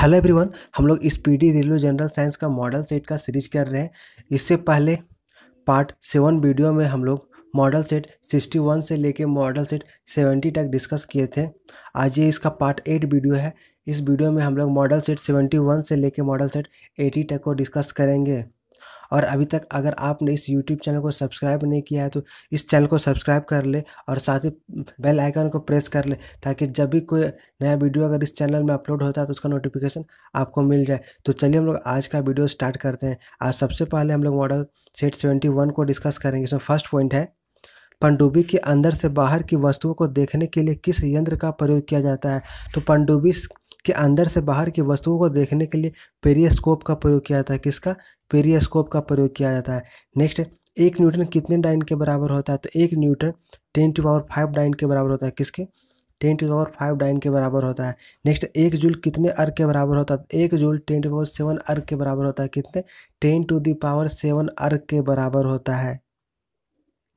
hello everyone हम लोग इस पीडी रेलवे जनरल साइंस का मॉडल सेट का सीरीज कर रहे हैं इससे पहले पार्ट सेवन वीडियो में हम लोग मॉडल सेट सिक्सटी वन से लेके मॉडल सेट सेवेंटी तक डिस्कस किए थे आज ये इसका पार्ट एट वीडियो है इस वीडियो में हम लोग मॉडल सेट सेवेंटी वन से लेके मॉडल सेट एटी तक को डिस्कस करेंगे और अभी तक अगर आपने इस यूट्यूब चैनल को सब्सक्राइब नहीं किया है तो इस चैनल को सब्सक्राइब कर ले और साथ ही बेल आइकन को प्रेस कर ले ताकि जब भी कोई नया वीडियो अगर इस चैनल में अपलोड होता है तो उसका नोटिफिकेशन आपको मिल जाए तो चलिए हम लोग आज का वीडियो स्टार्ट करते हैं आज सबसे पहले हम लोग मॉडल सेट सेवेंटी वन को डिस्कस करेंगे इसमें फर्स्ट पॉइंट है पनडुब्बी के अंदर से बाहर की वस्तुओं को देखने के लिए किस यंत्र का प्रयोग किया जाता है तो पंडुबी के अंदर से बाहर की वस्तुओं को देखने के लिए पेरियस्कोप का प्रयोग किया जाता है किसका पेरियस्कोप का प्रयोग किया जाता है नेक्स्ट एक न्यूटन कितने डाइन के बराबर होता है तो एक newton ten to power five dyne के बराबर होता है किसके ten to power five dyne के बराबर होता है नेक्स्ट एक जूल कितने अर के बराबर होता है एक joule ten to power seven erg के बराबर होता है कितने ten to power seven erg के बराबर होता है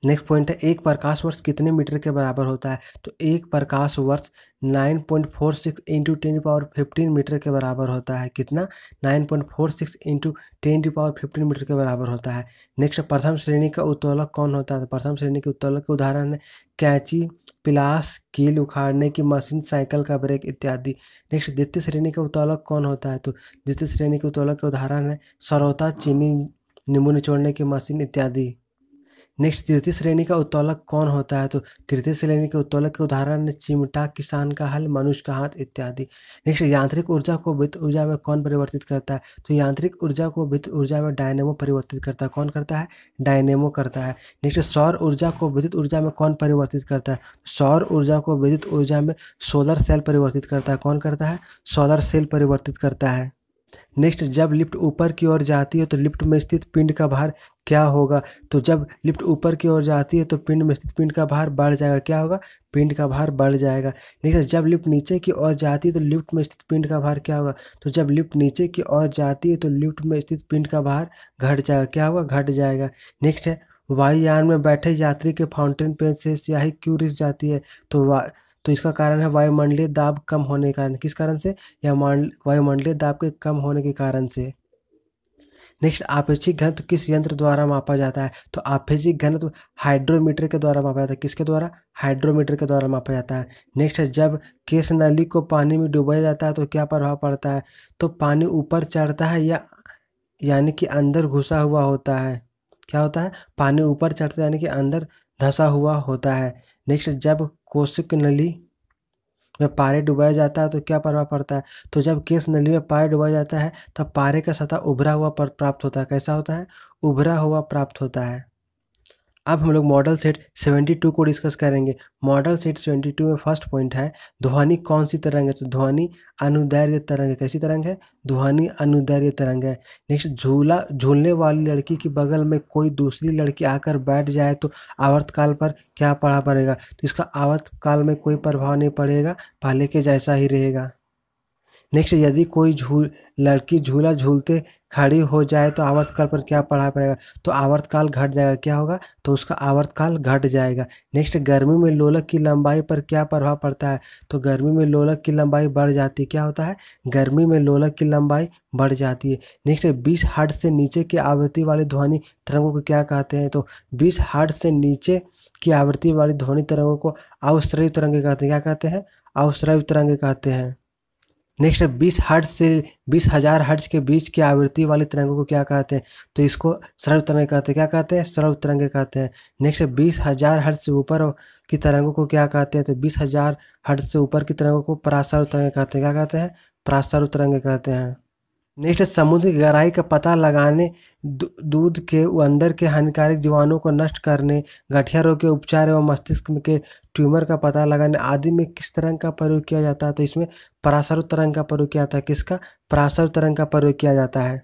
नेक्स्ट पॉइंट है एक प्रकाश वर्ष कितने मीटर के बराबर होता है तो एक प्रकाश वर्ष nine point four six into ten power fifteen metre के बराबर होता है कितना nine point four six into ten to power fifteen metre के बराबर होता है नेक्स्ट प्रथम श्रेणी का उत्तोलक कौन होता है तो प्रथम श्रेणी के उत्तोलक के उदाहरण है कैंची पिलास कील उखाड़ने की मशीन साइकिल का ब्रेक इत्यादि नेक्स्ट द्वितीय श्रेणी का उत्तोलक कौन होता है तो द्वितीय श्रेणी के उत्तोलक के उदाहरण है सरोता चीनी निमू निचोड़ने की मशीन इत्यादि नेक्स्ट तृतीय श्रेणी का उत्तोलक कौन होता है तो तृतीय श्रेणी के उत्तोलक के उदाहरण चिमटा किसान का हल मनुष्य का हाथ इत्यादि नेक्स्ट यांत्रिक ऊर्जा को विद्युत ऊर्जा में कौन परिवर्तित करता है तो यांत्रिक ऊर्जा को विद्युत ऊर्जा में डायनेमो परिवर्तित करता है कौन करता है डायनेमो करता है नेक्स्ट सौर ऊर्जा को विद्युत ऊर्जा में कौन परिवर्तित करता है सौर ऊर्जा को विद्युत ऊर्जा में सोलर सेल परिवर्तित करता है कौन करता है सोलर सेल परिवर्तित करता है नेक्स्ट जब लिफ्ट ऊपर की ओर जाती है तो लिफ्ट में स्थित पिंड का भार क्या होगा तो जब लिफ्ट ऊपर की ओर जाती है तो पिंड में स्थित पिंड का भार बढ़ जाएगा क्या होगा पिंड का भार बढ़ जाएगा नेक्स्ट जब लिफ्ट नीचे की ओर जाती है तो लिफ्ट में स्थित पिंड का भार क्या होगा तो जब लिफ्ट नीचे की ओर जाती है तो लिफ्ट में स्थित पिंड का भार घट जाएगा क्या होगा घट जाएगा नेक्स्ट है वायुयान में बैठे यात्री के फाउंटेन पेन से स्याही क्यों रिस जाती है तो वा तो इसका कारण है वायुमंडलीय दाब कम होने के कारण किस कारण से या वायुमंडलीय दाब के कम होने के कारण से नेक्स्ट आपेक्षिक घनत्व किस यंत्र द्वारा मापा जाता है तो आपेक्षिक घनत्व हाइड्रोमीटर के द्वारा मापा जाता है किसके द्वारा हाइड्रोमीटर के द्वारा मापा जाता है नेक्स्ट है जब केस नली को पानी में डुबाया जाता है तो क्या प्रभाव पड़ता है तो पानी ऊपर चढ़ता है या यानी कि अंदर घुसा हुआ होता है क्या होता है पानी ऊपर चढ़ता है यानी कि अंदर धंसा हुआ होता है नेक्स्ट जब कोशिक नली में पारे डुबाया जाता है तो क्या प्रभाव पड़ता है तो जब केस नली में पारे डुबाया जाता है तब पारे का सतह उभरा हुआ प्राप्त होता है कैसा होता है उभरा हुआ प्राप्त होता है अब हम लोग मॉडल सेट 72 को डिस्कस करेंगे मॉडल सेट 72 में फर्स्ट पॉइंट है ध्वनि कौन सी तरंग है तो ध्वनि अनुदैर्य तरंग है कैसी तरंग है ध्वनि अनुदैर्य तरंग है नेक्स्ट झूला झूलने वाली लड़की के बगल में कोई दूसरी लड़की आकर बैठ जाए तो आवर्तकाल पर क्या पढ़ा पड़ेगा तो इसका आवर्तकाल में कोई प्रभाव नहीं पड़ेगा पहले के जैसा ही रहेगा नेक्स्ट यदि कोई झूल लड़की झूला झूलते खड़ी हो जाए तो आवर्तकाल पर क्या पढ़ा पड़ेगा तो आवर्तकाल घट जाएगा क्या होगा तो उसका आवर्तकाल घट जाएगा नेक्स्ट गर्मी में लोलक की लंबाई पर क्या प्रभाव पड़ता है तो गर्मी में लोलक की लंबाई बढ़ जाती है क्या होता है गर्मी में लोलक की लंबाई बढ़ जाती है नेक्स्ट बीस हर्ट से नीचे की आवृत्ति वाली ध्वनि तरंगों को क्या कहते हैं तो बीस हर्ट से नीचे की आवृत्ति वाली ध्वनि तरंगों को अवश्रय तरंगे कहते हैं क्या कहते हैं अवश्रय तरंगे कहते हैं नेक्स्ट है बीस हर्ट्ज से बीस हजार हर्ट्ज के बीच की आवृत्ति वाले तिरंगों को क्या कहते हैं तो इसको सर्व तिरंगे कहते हैं क्या कहते हैं सर्व तिरंगे कहते हैं नेक्स्ट है बीस हजार हर्ट्ज से ऊपर की तरंगों को क्या कहते हैं तो बीस हजार हर्ट्ज से ऊपर की तरंगों को परासर तिरंगे कहते हैं क्या कहते हैं परासर तिरंगे कहते हैं नेक्स्ट समुद्र की गहराई का पता लगाने दूध के अंदर के हानिकारक जीवाणुओं को नष्ट करने गठिया रोग के उपचार एवं मस्तिष्क के ट्यूमर का पता लगाने आदि में किस तरह का प्रयोग किया जाता है तो इसमें पराशर तरंग का प्रयोग किया जाता है किसका पराशर तरंग का प्रयोग किया जाता है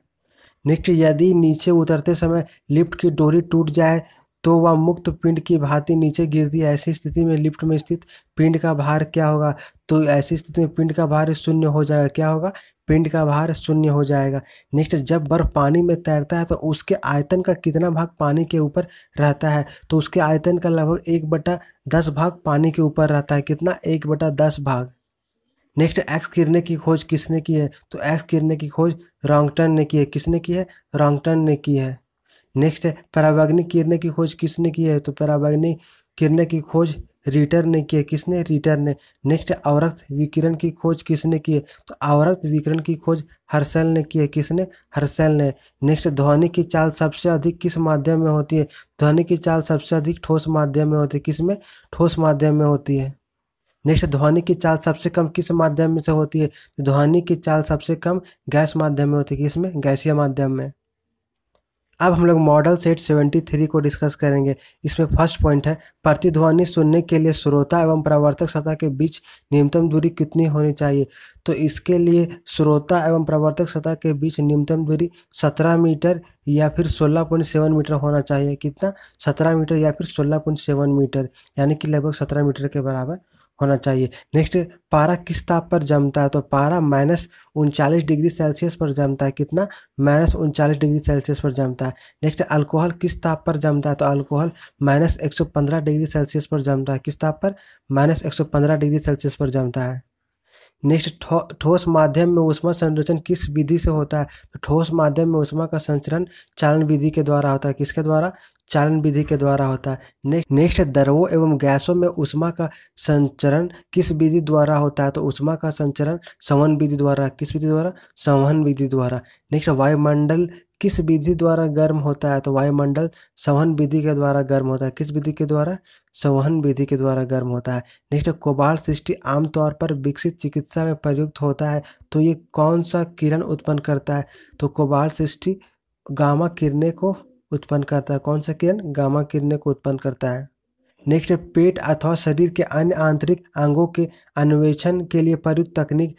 नेक्स्ट यदि नीचे उतरते समय लिफ्ट की डोरी टूट जाए तो वह मुक्त पिंड की भांति नीचे गिर दिया ऐसी स्थिति में लिफ्ट में स्थित पिंड का भार क्या होगा तो ऐसी स्थिति में पिंड का भार शून्य हो जाएगा क्या होगा पिंड का भार शून्य हो जाएगा नेक्स्ट जब बर्फ पानी में तैरता है तो उसके आयतन का कितना भाग पानी के ऊपर रहता है तो उसके आयतन का लगभग एक बटा दस भाग पानी के ऊपर रहता है कितना एक बटा दस भाग नेक्स्ट एक्स किरने की खोज किसने की है तो एक्स किरने की खोज रॉन्गटन ने की है किसने की है रॉन्गटन ने की है नेक्स्ट है पराबैगनी किरने की खोज किसने की है तो पराबैगनी किरने की खोज रीटर ने की है किसने रीटर ने नेक्स्ट अवरक्त विकिरण की खोज किसने की है तो अवरक्त विकिरण की खोज हर्सेल ने की है किसने हर्सेल ने नेक्स्ट ध्वनि की चाल सबसे अधिक किस माध्यम में होती है ध्वनि की चाल सबसे अधिक ठोस माध्यम में होती है किस में ठोस माध्यम में होती है नेक्स्ट ध्वनि की चाल सबसे कम किस माध्यम से होती है ध्वनि की चाल सबसे कम गैस माध्यम में होती है किसमें गैसीय माध्यम में अब हम लोग मॉडल सेट 73 को डिस्कस करेंगे इसमें फर्स्ट पॉइंट है प्रतिध्वनि सुनने के लिए श्रोता एवं प्रवर्तक सतह के बीच न्यूनतम दूरी कितनी होनी चाहिए तो इसके लिए श्रोता एवं प्रवर्तक सतह के बीच न्यूनतम दूरी 17 मीटर या फिर 16.7 मीटर होना चाहिए कितना 17 मीटर या फिर 16.7 मीटर यानी कि लगभग सत्रह मीटर के बराबर होना चाहिए नेक्स्ट पारा किस ताप पर जमता है तो पारा माइनस उनचालीस डिग्री सेल्सियस पर जमता है कितना माइनस उनचालीस डिग्री सेल्सियस पर जमता है नेक्स्ट अल्कोहल किस ताप पर जमता है तो अल्कोहल माइनस एक सौ पंद्रह डिग्री सेल्सियस पर जमता है किस ताप पर माइनस एक सौ पंद्रह डिग्री सेल्सियस पर जमता है नेक्स्ट ठोस माध्यम में ऊष्मा संरचन किस विधि से होता है तो ठोस माध्यम में ऊष्मा का संचरण चालन विधि के द्वारा होता है किसके द्वारा चालन विधि के द्वारा होता है नेक्स्ट दरवों एवं गैसों में उष्मा का संचरण किस विधि द्वारा होता है तो उष्मा का संचरण संवहन विधि द्वारा किस विधि द्वारा संवहन विधि द्वारा नेक्स्ट वायुमंडल किस विधि द्वारा गर्म होता है तो वायुमंडल संवहन विधि के द्वारा गर्म होता है किस विधि के द्वारा संवहन विधि के द्वारा गर्म होता है नेक्स्ट कोबाल सृष्टि आमतौर पर विकसित चिकित्सा में प्रयुक्त होता है तो ये कौन सा किरण उत्पन्न करता है तो कोबाल सृष्टि गामा किरणें को उत्पन्न करता है कौन सा किरण गामा किरणें को उत्पन्न करता है नेक्स्ट पेट अथवा शरीर के अन्य आंतरिक अंगों के अन्वेषण के लिए प्रयुक्त तकनीक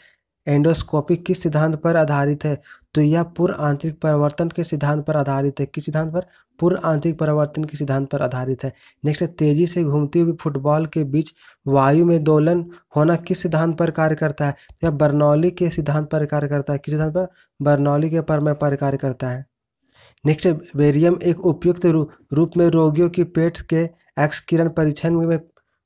एंडोस्कोपिक किस सिद्धांत पर आधारित है तो यह पूर्व आंतरिक परिवर्तन के सिद्धांत पर आधारित है किस सिद्धांत पर पूर्व आंतरिक परिवर्तन के सिद्धांत पर आधारित है नेक्स्ट तेजी से घूमती हुई फुटबॉल के बीच वायु में दोलन होना किस सिद्धांत पर कार्य करता है तो यह बर्नौली के सिद्धांत पर कार्य करता है किस सिद्धांत पर बर्नौली के परमय पर कार्य करता है नेक्स्ट बेरियम एक उपयुक्त रूप में रोगियों की पेट के एक्स किरण परीक्षण में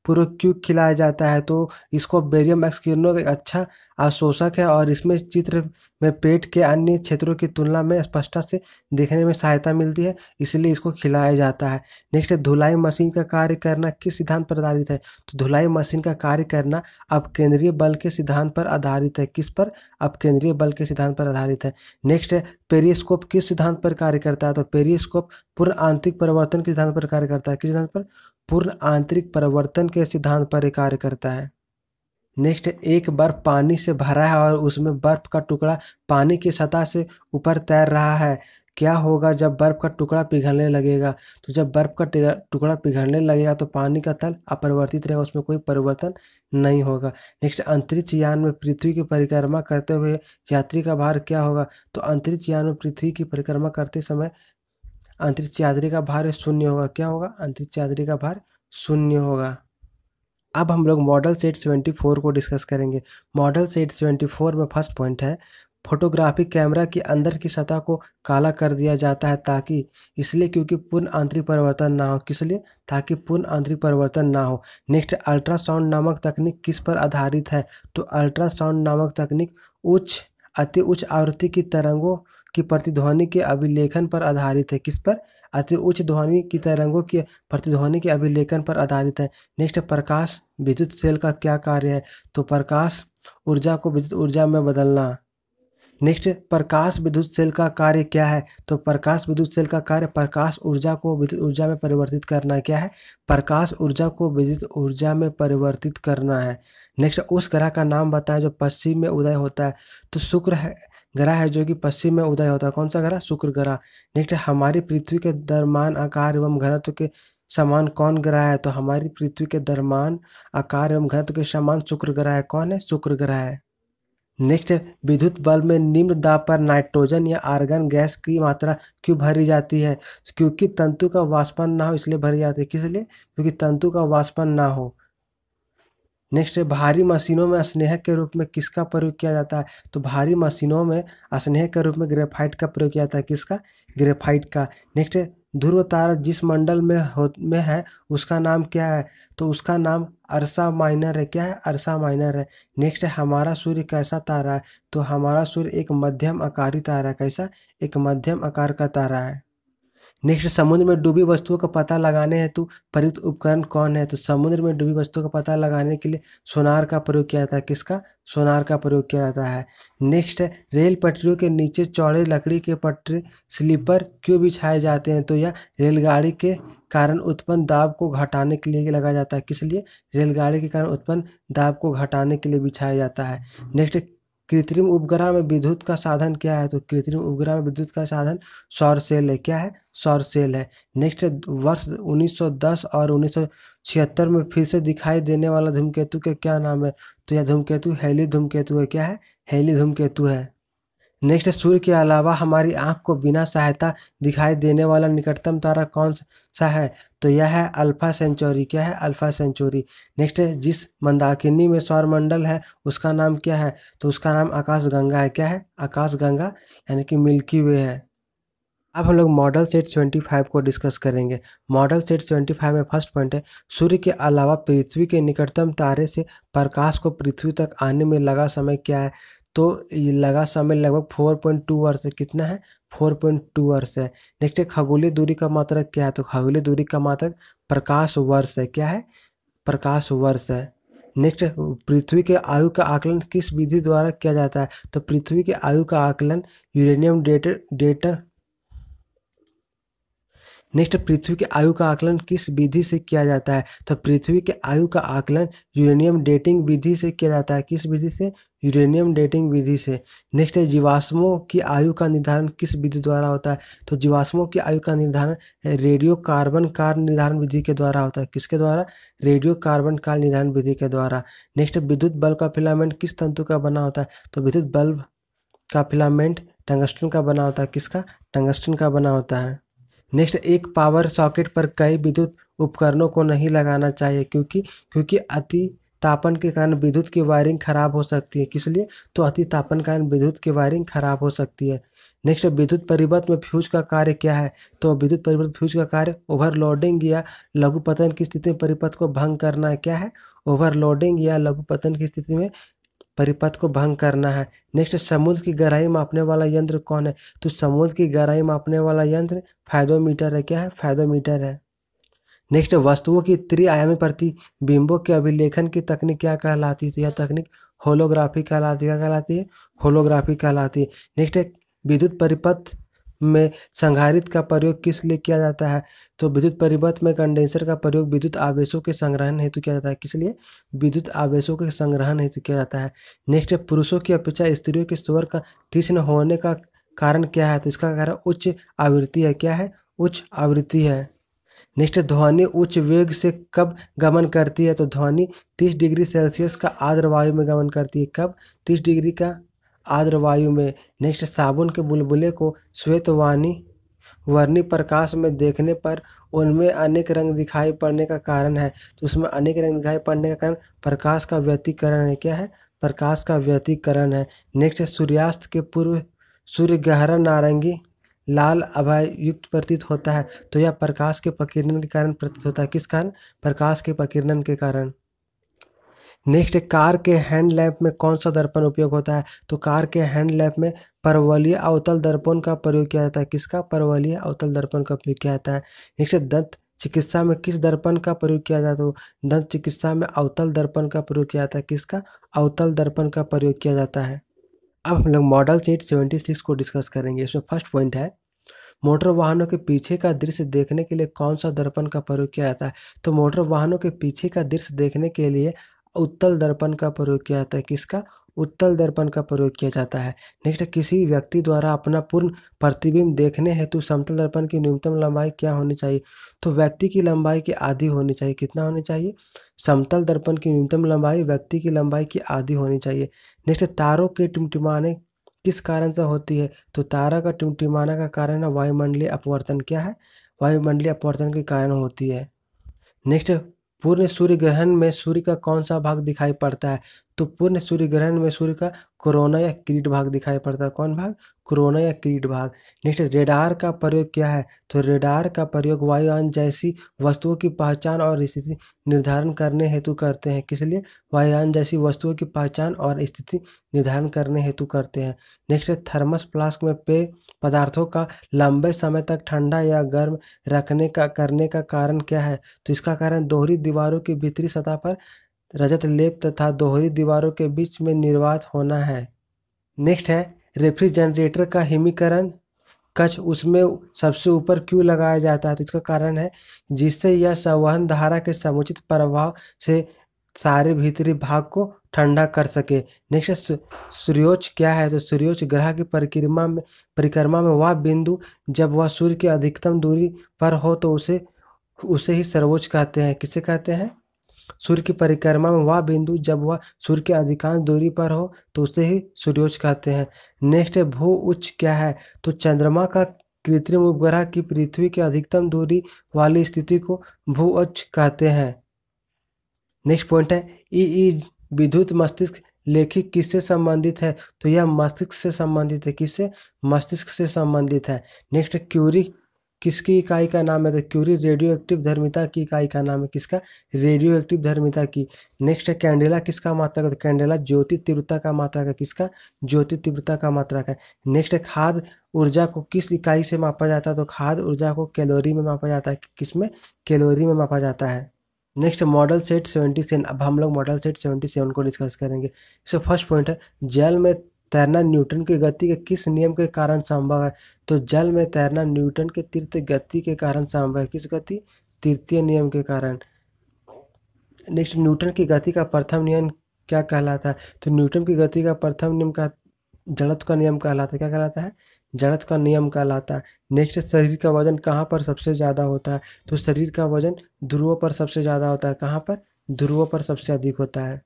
पूर्व क्यों खिलाया जाता है तो इसको बेरियम एक्स किरणों का अच्छा अवशोषक है और इसमें चित्र में पेट के अन्य क्षेत्रों की तुलना में स्पष्टता से देखने में सहायता मिलती है इसलिए इसको खिलाया जाता है नेक्स्ट है धुलाई मशीन का कार्य करना किस सिद्धांत पर आधारित है तो धुलाई मशीन का कार्य करना अब केंद्रीय बल के सिद्धांत पर आधारित है किस पर अब केंद्रीय बल के सिद्धांत पर आधारित है नेक्स्ट है पेरियस्कोप किस सिद्धांत पर कार्य करता है तो पेरियस्कोप पूर्ण आंतरिक परिवर्तन के सिद्धांत पर कार्य करता है किस सिद्धांत पर पूर्ण आंतरिक परिवर्तन के सिद्धांत पर कार्य करता है नेक्स्ट एक बर्फ पानी से भरा है और उसमें बर्फ का टुकड़ा पानी की सतह से ऊपर तैर रहा है क्या होगा जब बर्फ का टुकड़ा पिघलने लगेगा तो जब बर्फ का टुकड़ा पिघलने लगेगा तो पानी का तल अपरिवर्तित रहेगा उसमें कोई परिवर्तन नहीं होगा नेक्स्ट अंतरिक्ष यान में पृथ्वी की परिक्रमा करते हुए यात्री का भार क्या होगा तो अंतरिक्ष यान में पृथ्वी की परिक्रमा करते समय अंतरिक्ष चादरी का भार शून्य होगा क्या होगा अंतरिक्ष चादरी का भार शून्य होगा अब हम लोग मॉडल सेट सेवेंटी फोर को डिस्कस करेंगे मॉडल सेट सेवेंटी फोर में फर्स्ट पॉइंट है फोटोग्राफिक कैमरा के अंदर की सतह को काला कर दिया जाता है ताकि इसलिए क्योंकि पूर्ण आंतरिक परिवर्तन ना हो किस लिए ताकि पूर्ण आंतरिक परिवर्तन ना हो नेक्स्ट अल्ट्रासाउंड नामक तकनीक किस पर आधारित है तो अल्ट्रासाउंड नामक तकनीक उच्च अति उच्च आवृत्ति की तरंगों की प्रतिध्वनि के अभिलेखन पर आधारित है किस पर अति उच्च ध्वनि की तरंगों की प्रतिध्वनि के अभिलेखन पर आधारित है नेक्स्ट प्रकाश विद्युत सेल का क्या कार्य है तो प्रकाश ऊर्जा को विद्युत ऊर्जा में बदलना नेक्स्ट प्रकाश विद्युत सेल का कार्य क्या है तो प्रकाश विद्युत सेल का कार्य प्रकाश ऊर्जा को विद्युत ऊर्जा में परिवर्तित करना क्या है प्रकाश ऊर्जा को विद्युत ऊर्जा में परिवर्तित करना है नेक्स्ट उस ग्रह का नाम बताएं जो पश्चिम में उदय होता है तो शुक्र है ग्रह है जो कि पश्चिम में उदय होता है कौन सा ग्रह शुक्र ग्रह नेक्स्ट हमारी पृथ्वी के दरमान आकार एवं घनत्व के समान कौन ग्रह है तो हमारी पृथ्वी के दरमान आकार एवं घनत्व के समान शुक्र ग्रह है कौन है शुक्र ग्रह है नेक्स्ट विद्युत बल्ब में निम्न दाब पर नाइट्रोजन या आर्गन गैस की मात्रा क्यों भरी जाती है क्योंकि तंतु का वाष्पन ना हो इसलिए भरी जाती है किस लिए क्योंकि तंतु का वाष्पन ना हो नेक्स्ट है भारी मशीनों में स्नेह के रूप में किसका प्रयोग किया जाता है तो भारी मशीनों में स्नेह के रूप में ग्रेफाइट का प्रयोग किया जाता है किसका ग्रेफाइट का नेक्स्ट ध्रुव तारा जिस मंडल में हो में है उसका नाम क्या है तो उसका नाम अरसा माइनर है क्या है अरसा माइनर है नेक्स्ट है हमारा सूर्य कैसा तारा है तो हमारा सूर्य एक मध्यम आकारी तारा है कैसा एक मध्यम आकार का तारा है नेक्स्ट समुद्र में डूबी वस्तुओं का पता लगाने हेतु तो प्रयुक्त उपकरण कौन है तो समुद्र में डूबी वस्तुओं का पता लगाने के लिए सोनार का प्रयोग किया जाता है किसका सोनार का प्रयोग किया जाता है नेक्स्ट है रेल पटरियों के नीचे चौड़े लकड़ी के पटरी स्लीपर क्यों बिछाए जाते हैं तो यह रेलगाड़ी के कारण उत्पन्न दाब को घटाने के लिए लगाया जाता है किस लिए रेलगाड़ी के कारण उत्पन्न दाब को घटाने के लिए बिछाया जाता है नेक्स्ट कृत्रिम उपग्रह में विद्युत का साधन क्या है तो कृत्रिम उपग्रह में विद्युत का साधन सौर सेल है क्या है सौर सेल है नेक्स्ट वर्ष 1910 और 1976 में फिर से दिखाई देने वाला धूमकेतु के क्या नाम है तो यह धूमकेतु हेली धूमकेतु है क्या है हेली धूमकेतु है नेक्स्ट सूर्य के अलावा हमारी आंख को बिना सहायता दिखाई देने वाला निकटतम तारा कौन सा है तो यह है अल्फा सेंचुरी क्या है अल्फा सेंचुरी नेक्स्ट जिस मंदाकिनी में सौरमंडल है उसका नाम क्या है तो उसका नाम आकाशगंगा है क्या है आकाशगंगा यानी कि मिल्की वे है अब हम लोग मॉडल सेट 25 को डिस्कस करेंगे मॉडल सेट 25 में फर्स्ट पॉइंट है सूर्य के अलावा पृथ्वी के निकटतम तारे से प्रकाश को पृथ्वी तक आने में लगा समय क्या है तो ये लगा समय लगभग फोर पॉइंट टू वर्ष है कितना है फोर पॉइंट टू वर्ष है नेक्स्ट है खगोलीय दूरी का मात्रक क्या है तो खगोलीय दूरी का मात्रक प्रकाश वर्ष है क्या है प्रकाश वर्ष है नेक्स्ट पृथ्वी के आयु का आकलन किस विधि द्वारा किया जाता है तो पृथ्वी के आयु का आकलन यूरेनियम डेटर डेटा नेक्स्ट पृथ्वी के आयु का आकलन किस विधि से किया जाता है तो पृथ्वी के आयु का आकलन यूरेनियम डेटिंग विधि से किया जाता है किस विधि से यूरेनियम डेटिंग विधि से नेक्स्ट है जीवाश्मों की आयु का निर्धारण किस विधि द्वारा होता है तो जीवाश्मों की आयु का निर्धारण रेडियो कार्बन कार निर्धारण विधि के द्वारा होता है किसके द्वारा रेडियो कार्बन कार निर्धारण विधि के द्वारा नेक्स्ट विद्युत बल्ब का फिलामेंट किस तंतु का बना होता है तो विद्युत बल्ब का फिलामेंट टंगस्टन का बना होता है किसका टंगस्टन का बना होता है नेक्स्ट एक पावर सॉकेट पर कई विद्युत उपकरणों को नहीं लगाना चाहिए क्योंकि क्योंकि अति तापन के कारण विद्युत की वायरिंग खराब हो सकती है किस लिए तो अति तापन कारण विद्युत की वायरिंग खराब हो सकती है नेक्स्ट विद्युत परिवर्त में फ्यूज का कार्य क्या है तो विद्युत परिवर्त फ्यूज का कार्य ओवरलोडिंग या लघुपतन की स्थिति में परिपथ को भंग करना क्या है ओवरलोडिंग या लघुपतन की स्थिति में परिपथ को भंग करना है नेक्स्ट समुद्र की गहराई मापने वाला यंत्र कौन है तो समुद्र की गहराई मापने वाला यंत्र फायदोमीटर है क्या है फायदोमीटर है नेक्स्ट वस्तुओं की त्रिआयामी प्रतिबिंबों के अभिलेखन की तकनीक क्या कहलाती है तो यह तकनीक होलोग्राफी कहलाती क्या कहलाती है होलोग्राफी कहलाती है नेक्स्ट विद्युत परिपथ में संघारित का प्रयोग किस लिए किया जाता है तो विद्युत परिपथ में कंडेंसर का प्रयोग विद्युत आवेशों के संग्रहण हेतु किया जाता है किस लिए विद्युत आवेशों के संग्रहण हेतु किया जाता है नेक्स्ट पुरुषों की अपेक्षा स्त्रियों के स्वर का तीक्ष्ण होने का कारण क्या है तो इसका कारण उच्च आवृत्ति है क्या है उच्च आवृत्ति है नेक्स्ट ध्वनि उच्च वेग से कब गमन करती है तो ध्वनि 30 डिग्री सेल्सियस का आर्द्र वायु में गमन करती है कब 30 डिग्री का आर्द्र वायु में नेक्स्ट साबुन के बुलबुले को श्वेतवानी वर्णी प्रकाश में देखने पर उनमें अनेक रंग दिखाई पड़ने का कारण है तो उसमें अनेक रंग दिखाई पड़ने का कारण प्रकाश का व्यतीकरण है क्या है प्रकाश का व्यतीकरण है नेक्स्ट सूर्यास्त के पूर्व सूर्य गहरा नारंगी लाल अभायुक्त प्रतीत होता है तो यह प्रकाश के प्रकीर्णन के कारण प्रतीत होता है किस कारण प्रकाश के प्रकीर्णन के कारण नेक्स्ट कार के हैंड लैंप में कौन सा दर्पण उपयोग होता है तो कार के हैंड लैंप में परवलीय अवतल दर्पण का प्रयोग किया जाता है किसका परवलीय अवतल दर्पण का प्रयोग किया जाता है नेक्स्ट दंत चिकित्सा में किस दर्पण का प्रयोग किया जाता है तो दंत चिकित्सा में अवतल दर्पण का प्रयोग किया जाता है किसका अवतल दर्पण का प्रयोग किया जाता है अब हम लोग मॉडल सीट सेवेंटी सिक्स को डिस्कस करेंगे इसमें फर्स्ट पॉइंट है मोटर वाहनों के पीछे का दृश्य देखने के लिए कौन सा दर्पण का प्रयोग किया जाता है तो मोटर वाहनों के पीछे का दृश्य देखने के लिए उत्तल दर्पण का प्रयोग किया जाता है किसका उत्तल दर्पण का प्रयोग किया जाता है नेक्स्ट किसी व्यक्ति द्वारा अपना पूर्ण प्रतिबिंब देखने हेतु समतल दर्पण की न्यूनतम लंबाई क्या होनी चाहिए तो व्यक्ति की लंबाई की आधी होनी चाहिए कितना होनी चाहिए समतल दर्पण की न्यूनतम लंबाई व्यक्ति की लंबाई की आधी होनी चाहिए नेक्स्ट तारों के टिमटिमाने किस कारण से होती है तो तारा का टिमटिमाने का कारण है वायुमंडलीय अपवर्तन क्या है वायुमंडलीय अपवर्तन के कारण होती है नेक्स्ट पूर्ण सूर्य ग्रहण में सूर्य का कौन सा भाग दिखाई पड़ता है तो पूर्ण सूर्य ग्रहण में सूर्य का कोरोना या क्रीट भाग दिखाई पड़ता है कौन भाग कोरोना या क्रीट भाग नेक्स्ट रेडार का प्रयोग क्या है तो रेडार का प्रयोग वायुयान जैसी वस्तुओं की पहचान और स्थिति निर्धारण करने हेतु करते हैं किस लिए वायुयान जैसी वस्तुओं की पहचान और स्थिति निर्धारण करने हेतु करते हैं नेक्स्ट थर्मस फ्लास्क में पेय पदार्थों का लंबे समय तक ठंडा या गर्म रखने का करने का कारण क्या है तो इसका कारण दोहरी दीवारों की भीतरी सतह पर रजत लेप तथा दोहरी दीवारों के बीच में निर्वात होना है नेक्स्ट है रेफ्रिजरेटर का हिमीकरण कच्छ उसमें सबसे ऊपर क्यों लगाया जाता है तो इसका कारण है जिससे यह संवहन धारा के समुचित प्रभाव से सारे भीतरी भाग को ठंडा कर सके नेक्स्ट सूर्योच क्या है तो सूर्योच ग्रह की परिक्रमा में परिक्रमा में वह बिंदु जब वह सूर्य की अधिकतम दूरी पर हो तो उसे उसे ही सर्वोच्च कहते हैं किसे कहते हैं सूर्य की परिक्रमा में वह बिंदु जब वह सूर्य के अधिकांश दूरी पर हो तो उसे ही सूर्योच कहते हैं नेक्स्ट भू उच्च क्या है तो चंद्रमा का कृत्रिम उपग्रह की पृथ्वी के अधिकतम दूरी वाली स्थिति को भू उच्च कहते हैं नेक्स्ट पॉइंट है ई ई विद्युत मस्तिष्क लेखिक किससे संबंधित है तो यह मस्तिष्क से संबंधित है किससे मस्तिष्क से संबंधित है नेक्स्ट क्यूरी किसकी इकाई का नाम है तो क्यूरी रेडियो एक्टिव धर्मिता की इकाई का नाम है किसका रेडियो एक्टिव धर्मिता की नेक्स्ट है कैंडेला किसका मात्रक है तो कैंडेला ज्योति तीव्रता का मात्रा का किसका ज्योति तीव्रता का मात्रा का नेक्स्ट है खाद ऊर्जा को किस इकाई से मापा जाता है तो खाद ऊर्जा को कैलोरी में मापा जाता है किस में कैलोरी में मापा जाता है next model set seventy seven अब हम लोग मॉडल सेट सेवेंटी सेवन को डिस्कस करेंगे इसमें फर्स्ट पॉइंट है जल में तैरना न्यूटन की गति के किस नियम के कारण संभव है तो जल में तैरना न्यूटन के तृतीय गति के कारण संभव है किस गति तृतीय नियम के कारण नेक्स्ट न्यूटन की गति का प्रथम नियम क्या कहलाता है तो न्यूटन की गति का प्रथम नियम का जड़त का नियम कहलाता है क्या कहलाता है जड़त का नियम कहलाता है नेक्स्ट शरीर का वजन कहाँ पर सबसे ज़्यादा होता है तो शरीर का वजन ध्रुवों पर सबसे ज़्यादा होता है कहाँ पर ध्रुवों पर सबसे अधिक होता है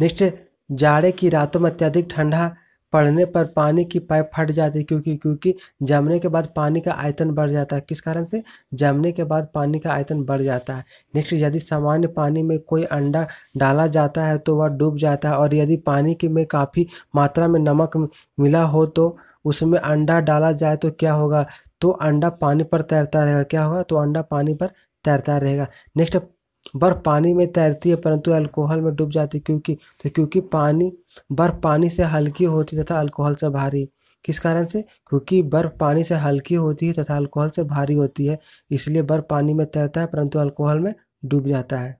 नेक्स्ट जाड़े की रातों में अत्यधिक ठंडा पड़ने पर पानी की पाइप फट जाती है क्योंकि क्योंकि जमने के बाद पानी का आयतन बढ़ जाता है किस कारण से जमने के बाद पानी का आयतन बढ़ जाता है नेक्स्ट यदि सामान्य पानी में कोई अंडा डाला जाता है तो वह डूब जाता है और यदि पानी की में काफ़ी मात्रा में नमक मिला हो तो उसमें अंडा डाला जाए तो क्या होगा तो अंडा पानी पर तैरता रहेगा क्या होगा तो अंडा पानी पर तैरता रहेगा नेक्स्ट बर्फ़ पानी में तैरती है परंतु अल्कोहल में डूब जाती क्योंकि तो क्योंकि पानी बर्फ़ पानी से हल्की होती तथा अल्कोहल से भारी किस कारण से क्योंकि बर्फ़ पानी से हल्की होती है तथा अल्कोहल से भारी होती है इसलिए बर्फ़ पानी में तैरता है परंतु अल्कोहल में डूब जाता है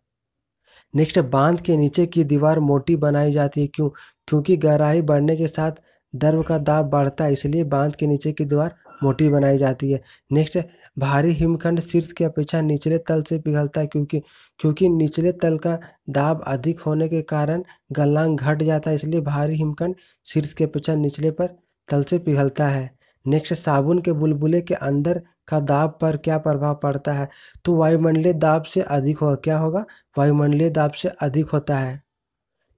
नेक्स्ट बांध के नीचे की दीवार मोटी बनाई जाती है क्यों क्योंकि गहराई बढ़ने के साथ दर्व का दाब बढ़ता है इसलिए बांध के नीचे की दीवार मोटी बनाई जाती है नेक्स्ट भारी हिमखंड शीर्ष की अपेक्षा निचले तल से पिघलता है क्योंकि क्योंकि निचले तल का दाब अधिक होने के कारण गलांग घट जाता है इसलिए भारी हिमखंड शीर्ष की अपेक्षा निचले पर तल से पिघलता है नेक्स्ट साबुन के बुलबुले के अंदर का दाब पर क्या प्रभाव पड़ता है तो वायुमंडलीय दाब से अधिक होगा क्या होगा वायुमंडलीय दाब से अधिक होता है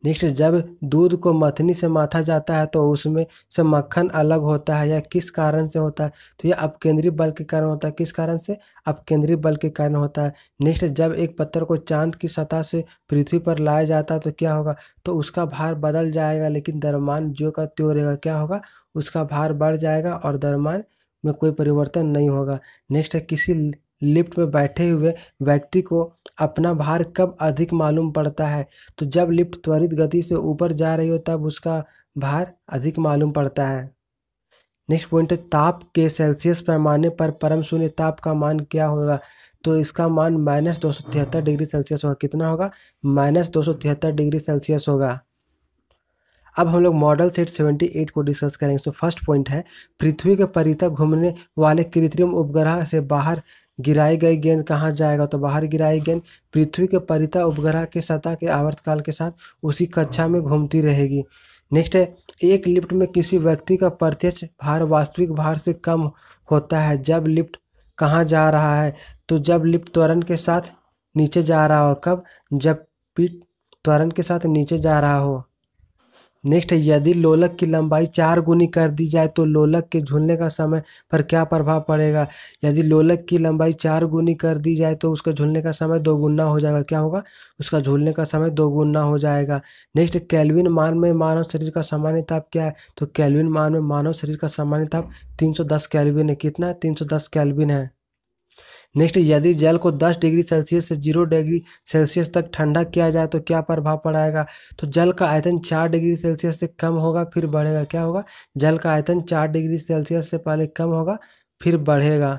नेक्स्ट जब दूध को मथनी से माथा जाता है तो उसमें से मक्खन अलग होता है या किस कारण से होता है तो यह अपकेंद्रीय बल के कारण होता है किस कारण से अपकेंद्रीय बल के कारण होता है नेक्स्ट जब एक पत्थर को चांद की सतह से पृथ्वी पर लाया जाता है तो क्या होगा तो उसका भार बदल जाएगा लेकिन दरमान जो का त्यों रहेगा क्या होगा उसका भार बढ़ जाएगा और दरमान में कोई परिवर्तन नहीं होगा नेक्स्ट है किसी लिफ्ट में बैठे हुए व्यक्ति को अपना भार कब अधिक मालूम पड़ता है तो जब लिफ्ट त्वरित गति से ऊपर जा रही हो तब उसका भार अधिक मालूम पड़ता है नेक्स्ट पॉइंट है ताप के सेल्सियस पैमाने पर परम शून्य ताप का मान क्या होगा तो इसका मान माइनस दो सौ तिहत्तर डिग्री सेल्सियस होगा कितना होगा माइनस दो सौ तिहत्तर डिग्री सेल्सियस होगा अब हम लोग मॉडल सेट 78 को डिस्कस करेंगे सो फर्स्ट पॉइंट है पृथ्वी के परिता घूमने वाले कृत्रिम उपग्रह से बाहर गिराई गई गेंद कहाँ जाएगा तो बाहर गिराई गेंद पृथ्वी के परिता उपग्रह के सतह के आवर्तकाल के साथ उसी कक्षा में घूमती रहेगी नेक्स्ट है एक लिफ्ट में किसी व्यक्ति का प्रत्यक्ष भार वास्तविक भार से कम होता है जब लिफ्ट कहाँ जा रहा है तो जब लिफ्ट त्वरण के साथ नीचे जा रहा हो कब जब पीठ त्वरण के साथ नीचे जा रहा हो नेक्स्ट यदि लोलक की लंबाई चार गुनी कर दी जाए तो लोलक के झूलने का समय पर क्या प्रभाव पड़ेगा यदि लोलक की लंबाई चार गुनी कर दी जाए तो उसका झूलने का समय दो गुना हो जाएगा क्या होगा उसका झूलने का समय दो गुना हो जाएगा नेक्स्ट कैलविन मान में मानव शरीर का सामान्य ताप क्या है तो कैलविन मान में मानव शरीर का सामान्य ताप तीन सौ दस कैलविन है कितना तीन सौ दस कैलविन है नेक्स्ट यदि जल को 10 डिग्री सेल्सियस से जीरो डिग्री सेल्सियस तक ठंडा किया जाए तो क्या प्रभाव पड़ेगा तो जल का आयतन चार डिग्री सेल्सियस से कम होगा फिर बढ़ेगा क्या होगा जल का आयतन चार डिग्री सेल्सियस से पहले कम होगा फिर बढ़ेगा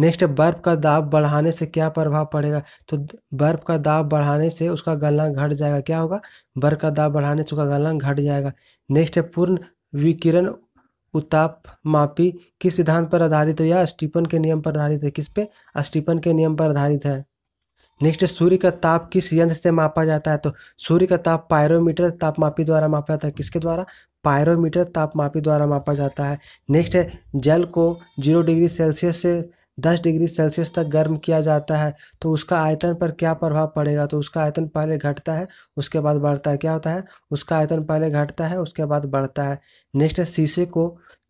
नेक्स्ट बर्फ़ का दाब बढ़ाने से क्या प्रभाव पड़ेगा तो बर्फ़ का दाब बढ़ाने से उसका गलना घट जाएगा क्या होगा बर्फ़ का दाब बढ़ाने से उसका गलना घट जाएगा नेक्स्ट पूर्ण विकिरण उताप मापी किस सिद्धांत पर आधारित है या स्टीपन के नियम पर आधारित है किस पे स्टीपन के नियम पर आधारित है नेक्स्ट सूर्य का ताप किस यंत्र से मापा जाता है तो सूर्य का ताप पायरोमीटर ताप मापी द्वारा मापा जाता है किसके द्वारा पायरोमीटर ताप मापी द्वारा मापा जाता है नेक्स्ट है जल को जीरो डिग्री सेल्सियस से दस डिग्री सेल्सियस तक गर्म किया जाता है तो उसका आयतन पर क्या प्रभाव पड़ेगा तो उसका आयतन पहले घटता है उसके बाद बढ़ता है क्या होता है उसका आयतन पहले घटता है उसके बाद बढ़ता है नेक्स्ट शीशे को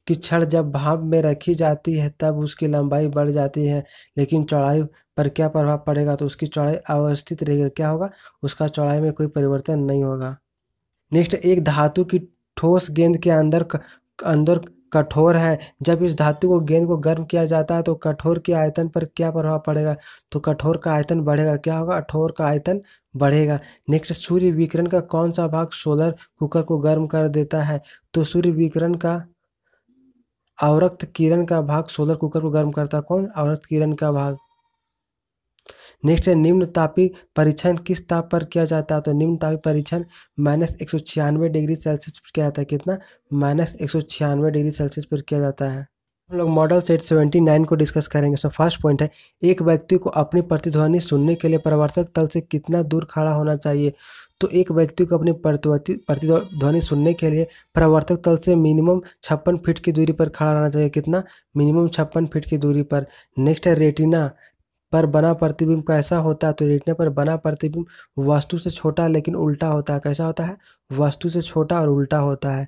की छड़ जब भाप में रखी जाती है तब उसकी लंबाई बढ़ जाती है लेकिन चौड़ाई पर क्या प्रभाव पड़ेगा तो उसकी चौड़ाई अवस्थित रहेगी क्या होगा उसका चौड़ाई में कोई परिवर्तन नहीं होगा नेक्स्ट एक धातु की ठोस गेंद के अंदर अंदर कठोर है जब इस धातु को गेंद को गर्म किया जाता है तो कठोर के आयतन पर क्या प्रभाव पड़ेगा तो कठोर का आयतन बढ़ेगा क्या होगा कठोर का आयतन बढ़ेगा नेक्स्ट सूर्य विकिरण का कौन सा भाग सोलर कुकर को गर्म कर देता है तो सूर्य विकिरण का अवरक्त किरण का भाग सोलर कुकर को गर्म करता है कौन अवरक्त किरण का भाग नेक्स्ट है निम्न तापी परीक्षण किस ताप पर किया जाता है तो निम्न तापी परीक्षण माइनस एक सौ छियानवे डिग्री सेल्सियस पर किया जाता है कितना माइनस एक सौ छियानवे डिग्री सेल्सियस पर किया जाता है हम लोग मॉडल सेट 79 को डिस्कस करेंगे सो फर्स्ट पॉइंट है एक व्यक्ति को अपनी प्रतिध्वनि सुनने के लिए प्रवर्तक तल से कितना दूर खड़ा होना चाहिए तो एक व्यक्ति को अपनी प्रतिध्वनि सुनने के लिए परावर्तक तल से मिनिमम छप्पन फीट की दूरी पर खड़ा रहना चाहिए कितना मिनिमम छप्पन फीट की दूरी पर नेक्स्ट है रेटिना पर बना प्रतिबिंब कैसा होता है तो रेटिना पर बना प्रतिबिंब वस्तु से छोटा लेकिन उल्टा होता है कैसा होता है वस्तु से छोटा और उल्टा होता है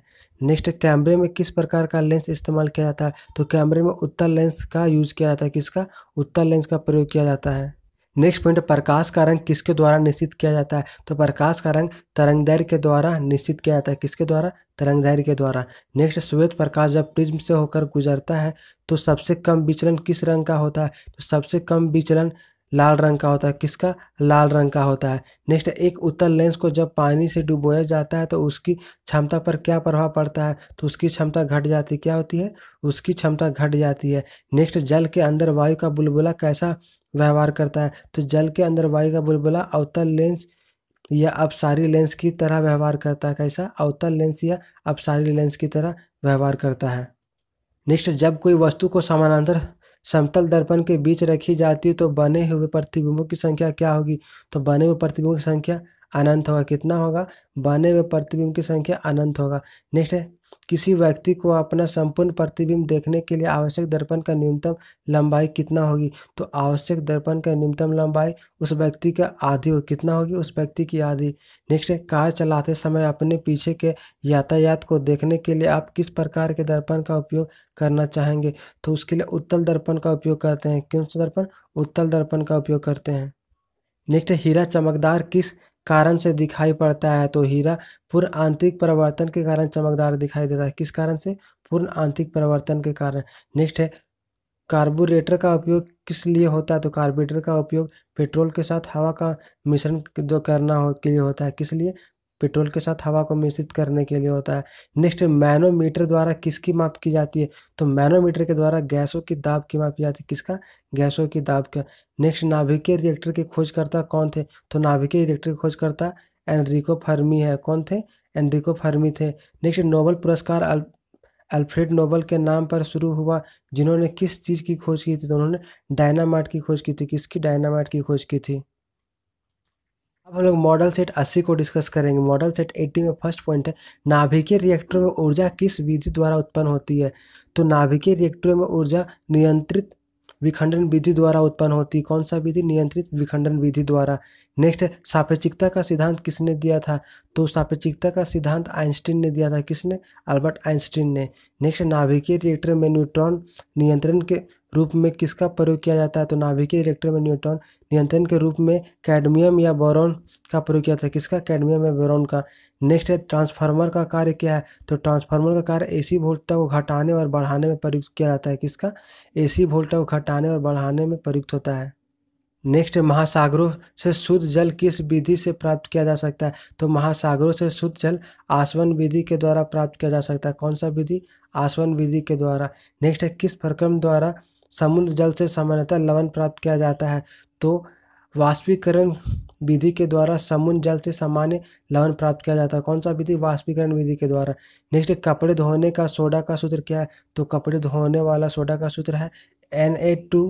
नेक्स्ट कैमरे में किस प्रकार का लेंस इस्तेमाल किया जाता है तो कैमरे में उत्तर लेंस का यूज़ किया जाता है किसका उत्तर लेंस का प्रयोग किया जाता है नेक्स्ट पॉइंट प्रकाश का रंग किसके द्वारा निश्चित किया जाता है तो प्रकाश का रंग तरंगदैर्य के द्वारा निश्चित किया जाता है किसके द्वारा तरंगदैर्य के द्वारा नेक्स्ट श्वेत प्रकाश जब प्रिज्म से होकर गुजरता है तो सबसे कम विचलन किस रंग का होता है तो सबसे कम विचलन लाल रंग का होता है किसका लाल रंग का होता है नेक्स्ट एक उत्तल लेंस को जब पानी से डुबोया जाता है तो उसकी क्षमता पर क्या प्रभाव पड़ता है तो उसकी क्षमता घट जाती क्या होती है उसकी क्षमता घट जाती है नेक्स्ट जल के अंदर वायु का बुलबुला कैसा व्यवहार करता है तो जल के अंदर वायु का बुलबुला अवतल लेंस या अपसारी लेंस की तरह व्यवहार करता है कैसा अवतल लेंस या अपसारी लेंस की तरह व्यवहार करता है नेक्स्ट जब कोई वस्तु को समानांतर समतल दर्पण के बीच रखी जाती है तो बने हुए प्रतिबिंबों की संख्या क्या होगी तो बने हुए प्रतिबिंबों की संख्या अनंत होगा कितना होगा बने हुए प्रतिबिंब की संख्या अनंत होगा नेक्स्ट है किसी व्यक्ति को अपना संपूर्ण प्रतिबिंब देखने के लिए आवश्यक दर्पण का न्यूनतम लंबाई कितना होगी तो आवश्यक दर्पण का न्यूनतम लंबाई उस व्यक्ति का आधी हो कितना होगी उस व्यक्ति की आधी नेक्स्ट है कार चलाते समय अपने पीछे के यातायात को देखने के लिए आप किस प्रकार के दर्पण का उपयोग करना चाहेंगे तो उसके लिए उत्तल दर्पण का उपयोग करते हैं क्यों दर्पण उत्तल दर्पण का उपयोग करते हैं नेक्स्ट हीरा चमकदार किस कारण से दिखाई पड़ता है तो हीरा पूर्ण आंतरिक परिवर्तन के कारण चमकदार दिखाई देता है किस कारण से पूर्ण आंतरिक परिवर्तन के कारण नेक्स्ट है कार्बोरेटर का उपयोग किस लिए होता है तो कार्बोरेटर का उपयोग पेट्रोल के साथ हवा का मिश्रण जो करना हो के लिए होता है किस लिए पेट्रोल के साथ हवा को मिश्रित करने के लिए होता है नेक्स्ट मैनोमीटर द्वारा किसकी माप की जाती है तो मैनोमीटर के द्वारा गैसों की दाब की माप की जाती है किसका गैसों की दाब का नेक्स्ट नाभिकीय रिएक्टर की खोजकर्ता कौन थे तो नाभिकीय रिएक्टर की खोजकर्ता एनरिको फर्मी है कौन थे एनरिको फर्मी थे नेक्स्ट नोबल पुरस्कार अल्फ्रेड नोबल के नाम पर शुरू हुआ जिन्होंने किस चीज़ की खोज की थी तो उन्होंने डायनामाइट की खोज की थी किसकी डायनामाइट की खोज की थी अब हम लोग मॉडल सेट 80 को डिस्कस करेंगे मॉडल सेट 80 में फर्स्ट पॉइंट है नाभिकीय रिएक्टर में ऊर्जा किस विधि द्वारा उत्पन्न होती है तो नाभिकीय रिएक्टर में ऊर्जा नियंत्रित विखंडन विधि द्वारा उत्पन्न होती है कौन सा विधि नियंत्रित विखंडन विधि द्वारा नेक्स्ट सापेक्षिकता का सिद्धांत किसने दिया था तो सापेक्षिकता का सिद्धांत आइंस्टीन ने दिया था किसने अल्बर्ट आइंस्टीन ने नेक्स्ट नाभिकीय रिएक्टर में न्यूट्रॉन नियंत्रण के रूप में किसका प्रयोग किया जाता है तो नाभिकीय इलेक्ट्रॉन में न्यूट्रॉन नियंत्रण के रूप में कैडमियम या बोरॉन का प्रयोग किया जाता है किसका कैडमियम या बोरॉन का नेक्स्ट है ट्रांसफार्मर का कार्य क्या है तो ट्रांसफार्मर का कार्य एसी वोल्टा को घटाने और बढ़ाने में प्रयुक्त किया जाता है किसका एसी वोल्टता को घटाने और बढ़ाने में प्रयुक्त होता है नेक्स्ट महासागरों से शुद्ध जल किस विधि से प्राप्त किया जा सकता है तो महासागरों से शुद्ध जल आसवन विधि के द्वारा प्राप्त किया जा सकता है कौन सा विधि आसवन विधि के द्वारा नेक्स्ट है किस प्रक्रम द्वारा समुद्र जल से सामान्यतः लवण प्राप्त किया जाता है तो वाष्पीकरण विधि के द्वारा समुद्र जल से सामान्य लवण प्राप्त किया जाता है कौन सा विधि वाष्पीकरण विधि के द्वारा नेक्स्ट कपड़े धोने का सोडा का सूत्र क्या है तो कपड़े धोने वाला सोडा का सूत्र है N A two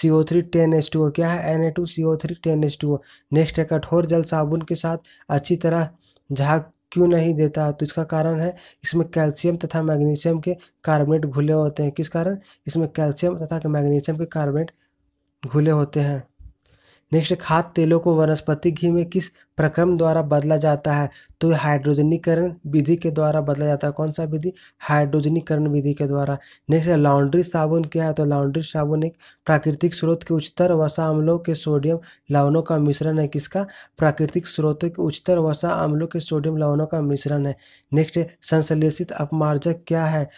C O three ten H two O क्या है N A two C O three ten H two O next है कठोर जल साबुन के साथ अच्छी तरह झाग क्यों नहीं देता तो इसका कारण है इसमें कैल्शियम तथा मैग्नीशियम के कार्बोनेट घुले होते हैं किस कारण इसमें कैल्शियम तथा मैग्नीशियम के कार्बोनेट घुले होते हैं नेक्स्ट खाद तेलों को वनस्पति घी में किस प्रक्रम द्वारा बदला जाता है तो हाइड्रोजनीकरण विधि के द्वारा बदला जाता है कौन सा विधि हाइड्रोजनीकरण विधि के द्वारा नेक्स्ट लॉन्ड्री साबुन क्या है तो लॉन्ड्री साबुन एक प्राकृतिक स्रोत के उच्चतर वसा अम्लों के सोडियम लवणों का मिश्रण है किसका प्राकृतिक स्रोत के उच्चतर वसा अम्लों के सोडियम लवणों का मिश्रण है नेक्स्ट संश्लेषित अपमार्जक क्या है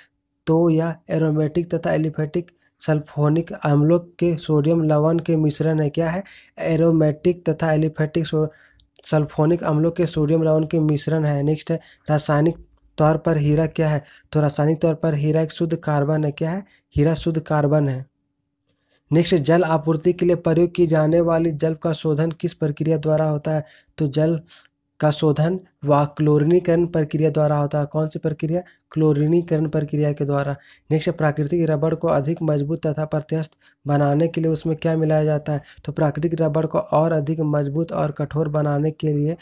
तो यह एरोमेटिक तथा एलिफेटिक सल्फोनिक अम्लों के सोडियम लवण के मिश्रण है क्या है एरोमेटिक तथा एलिफेटिक सल्फोनिक अम्लों के सोडियम लवण के मिश्रण है नेक्स्ट है रासायनिक तौर पर हीरा क्या है तो रासायनिक तौर पर हीरा एक शुद्ध कार्बन है क्या है हीरा शुद्ध कार्बन है नेक्स्ट जल आपूर्ति के लिए प्रयोग की जाने वाली जल का शोधन किस प्रक्रिया द्वारा होता है तो जल का शोधन व क्लोरिनीकरण प्रक्रिया द्वारा होता है कौन सी प्रक्रिया क्लोरिनीकरण प्रक्रिया के द्वारा नेक्स्ट प्राकृतिक रबड़ को अधिक मजबूत तथा प्रत्यस्त बनाने के लिए उसमें क्या मिलाया जाता है तो प्राकृतिक रबड़ को और अधिक मजबूत और कठोर बनाने के लिए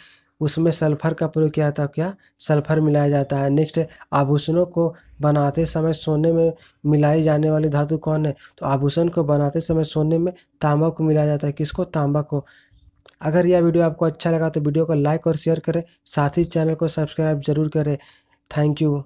उसमें सल्फर का प्रयोग किया जाता है क्या सल्फर मिलाया जाता है नेक्स्ट आभूषणों को बनाते समय सोने में मिलाई जाने वाली धातु कौन है तो आभूषण को बनाते समय सोने में तांबा को मिलाया जाता है किसको तांबा को अगर यह वीडियो आपको अच्छा लगा तो वीडियो को लाइक और शेयर करें साथ ही चैनल को सब्सक्राइब जरूर करें थैंक यू